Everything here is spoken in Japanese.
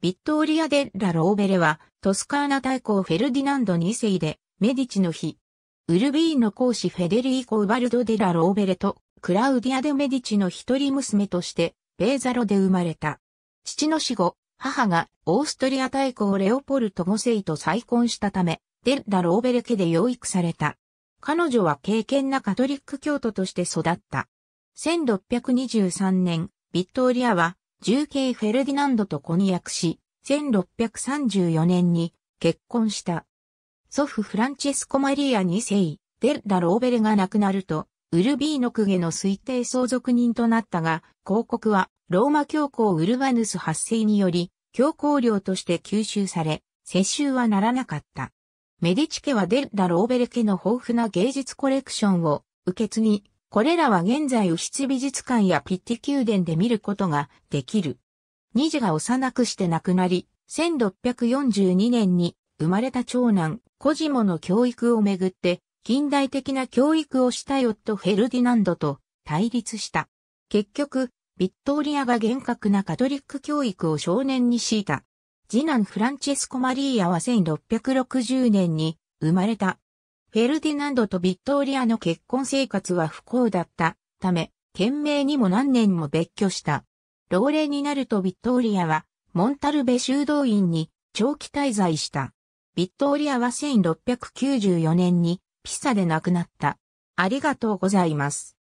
ビットーリア・デッラ・ローベレは、トスカーナ大公フェルディナンド2世で、メディチの日。ウルビーの公子フェデリーコ・ウバルド・デ・ラ・ローベレと、クラウディア・デ・メディチの一人娘として、ベーザロで生まれた。父の死後、母がオーストリア大公レオポルト5世と再婚したため、デ・ラ・ローベレ家で養育された。彼女は敬虔なカトリック教徒として育った。1623年、ビットーリアは重慶フェルディナンドと婚約し、1634年に結婚した。祖父フランチェスコ・マリア2世、デルダ・ローベレが亡くなると、ウルビーノクゲの推定相続人となったが、広告はローマ教皇ウルバヌス発生により、教皇領として吸収され、世襲はならなかった。メディチ家はデルダ・ローベレ家の豊富な芸術コレクションを受け継ぎ、これらは現在右筆美術館やピッティ宮殿で見ることができる。二次が幼くして亡くなり、1642年に生まれた長男、コジモの教育をめぐって、近代的な教育をしたヨット・フェルディナンドと対立した。結局、ビットーリアが厳格なカトリック教育を少年に強いた。次男フランチェスコ・マリーアは1660年に生まれた。フェルディナンドとビットーリアの結婚生活は不幸だったため、懸命にも何年も別居した。老齢になるとビットーリアは、モンタルベ修道院に長期滞在した。ビットーリアは1694年にピサで亡くなった。ありがとうございます。